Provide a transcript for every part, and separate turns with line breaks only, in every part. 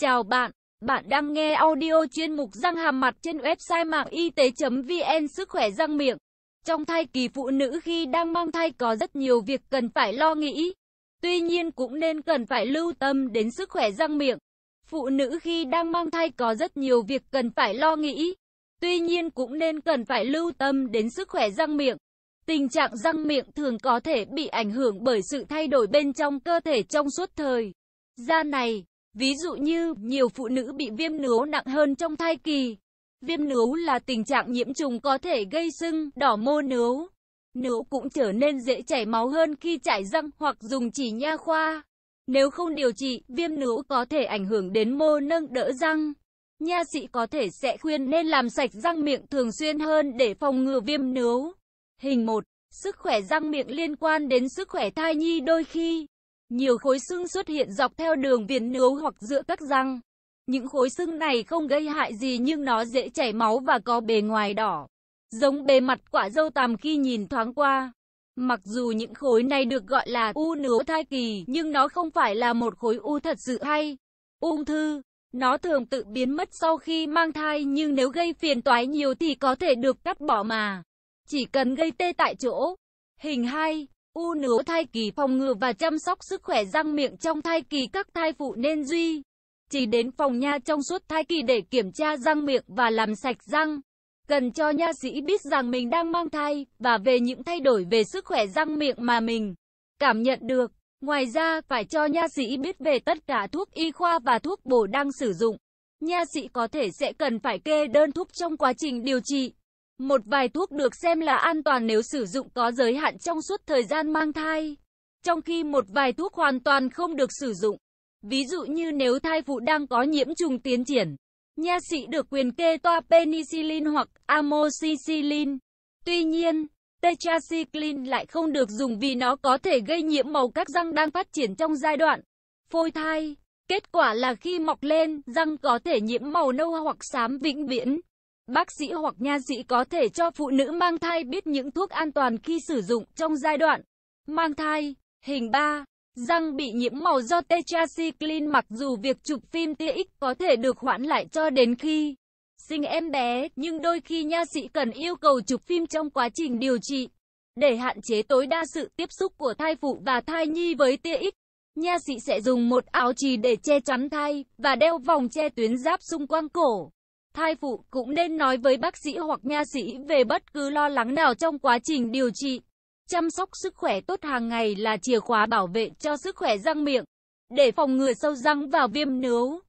Chào bạn, bạn đang nghe audio chuyên mục răng hàm mặt trên website mạng y tế.vn sức khỏe răng miệng. Trong thai kỳ phụ nữ khi đang mang thai có rất nhiều việc cần phải lo nghĩ. Tuy nhiên cũng nên cần phải lưu tâm đến sức khỏe răng miệng. Phụ nữ khi đang mang thai có rất nhiều việc cần phải lo nghĩ. Tuy nhiên cũng nên cần phải lưu tâm đến sức khỏe răng miệng. Tình trạng răng miệng thường có thể bị ảnh hưởng bởi sự thay đổi bên trong cơ thể trong suốt thời gian này. Ví dụ như, nhiều phụ nữ bị viêm nướu nặng hơn trong thai kỳ. Viêm nướu là tình trạng nhiễm trùng có thể gây sưng, đỏ mô nướu. Nướu cũng trở nên dễ chảy máu hơn khi chảy răng hoặc dùng chỉ nha khoa. Nếu không điều trị, viêm nướu có thể ảnh hưởng đến mô nâng đỡ răng. Nha sĩ có thể sẽ khuyên nên làm sạch răng miệng thường xuyên hơn để phòng ngừa viêm nướu. Hình 1. Sức khỏe răng miệng liên quan đến sức khỏe thai nhi đôi khi nhiều khối xương xuất hiện dọc theo đường viền nướu hoặc giữa các răng. Những khối xương này không gây hại gì nhưng nó dễ chảy máu và có bề ngoài đỏ. Giống bề mặt quả dâu tằm khi nhìn thoáng qua. Mặc dù những khối này được gọi là u nứa thai kỳ, nhưng nó không phải là một khối u thật sự hay ung thư. Nó thường tự biến mất sau khi mang thai nhưng nếu gây phiền toái nhiều thì có thể được cắt bỏ mà. Chỉ cần gây tê tại chỗ. Hình 2 u nứa thai kỳ phòng ngừa và chăm sóc sức khỏe răng miệng trong thai kỳ các thai phụ nên duy chỉ đến phòng nha trong suốt thai kỳ để kiểm tra răng miệng và làm sạch răng. Cần cho nha sĩ biết rằng mình đang mang thai và về những thay đổi về sức khỏe răng miệng mà mình cảm nhận được. Ngoài ra, phải cho nha sĩ biết về tất cả thuốc y khoa và thuốc bổ đang sử dụng. Nha sĩ có thể sẽ cần phải kê đơn thuốc trong quá trình điều trị. Một vài thuốc được xem là an toàn nếu sử dụng có giới hạn trong suốt thời gian mang thai, trong khi một vài thuốc hoàn toàn không được sử dụng. Ví dụ như nếu thai phụ đang có nhiễm trùng tiến triển, nha sĩ được quyền kê toa penicillin hoặc amoxicillin. Tuy nhiên, tetracycline lại không được dùng vì nó có thể gây nhiễm màu các răng đang phát triển trong giai đoạn phôi thai. Kết quả là khi mọc lên, răng có thể nhiễm màu nâu hoặc xám vĩnh viễn bác sĩ hoặc nha sĩ có thể cho phụ nữ mang thai biết những thuốc an toàn khi sử dụng trong giai đoạn mang thai. Hình 3. Răng bị nhiễm màu do tetracycline mặc dù việc chụp phim tia X có thể được hoãn lại cho đến khi sinh em bé, nhưng đôi khi nha sĩ cần yêu cầu chụp phim trong quá trình điều trị để hạn chế tối đa sự tiếp xúc của thai phụ và thai nhi với tia X. Nha sĩ sẽ dùng một áo trì để che chắn thai và đeo vòng che tuyến giáp xung quanh cổ thai phụ cũng nên nói với bác sĩ hoặc nha sĩ về bất cứ lo lắng nào trong quá trình điều trị. Chăm sóc sức khỏe tốt hàng ngày là chìa khóa bảo vệ cho sức khỏe răng miệng. Để phòng ngừa sâu răng và viêm nướu,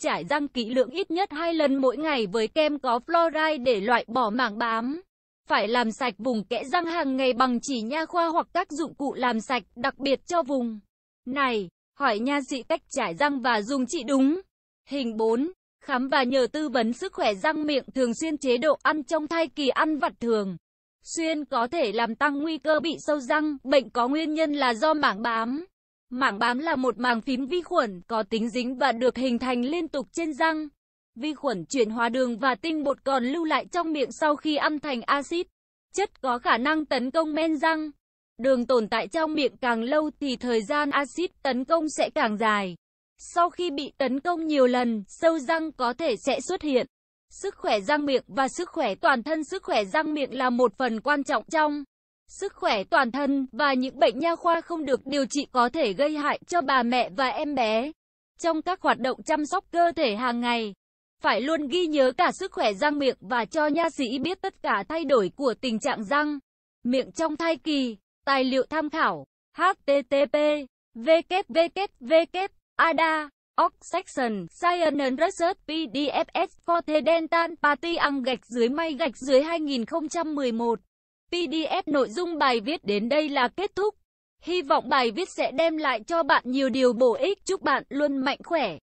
chải răng kỹ lưỡng ít nhất 2 lần mỗi ngày với kem có fluoride để loại bỏ mảng bám. Phải làm sạch vùng kẽ răng hàng ngày bằng chỉ nha khoa hoặc các dụng cụ làm sạch đặc biệt cho vùng này. Hỏi nha sĩ cách chải răng và dùng chỉ đúng. Hình 4 Khám và nhờ tư vấn sức khỏe răng miệng thường xuyên chế độ ăn trong thai kỳ ăn vặt thường. Xuyên có thể làm tăng nguy cơ bị sâu răng, bệnh có nguyên nhân là do mảng bám. Mảng bám là một màng phím vi khuẩn có tính dính và được hình thành liên tục trên răng. Vi khuẩn chuyển hóa đường và tinh bột còn lưu lại trong miệng sau khi ăn thành axit. Chất có khả năng tấn công men răng. Đường tồn tại trong miệng càng lâu thì thời gian axit tấn công sẽ càng dài. Sau khi bị tấn công nhiều lần, sâu răng có thể sẽ xuất hiện. Sức khỏe răng miệng và sức khỏe toàn thân Sức khỏe răng miệng là một phần quan trọng trong sức khỏe toàn thân và những bệnh nha khoa không được điều trị có thể gây hại cho bà mẹ và em bé. Trong các hoạt động chăm sóc cơ thể hàng ngày, phải luôn ghi nhớ cả sức khỏe răng miệng và cho nha sĩ biết tất cả thay đổi của tình trạng răng, miệng trong thai kỳ. Tài liệu tham khảo: http://www ADA, Ox Section, Cyan Research, PDFS, Forte Dental, Party Ang gạch dưới may gạch dưới 2011. PDF nội dung bài viết đến đây là kết thúc. Hy vọng bài viết sẽ đem lại cho bạn nhiều điều bổ ích. Chúc bạn luôn mạnh khỏe.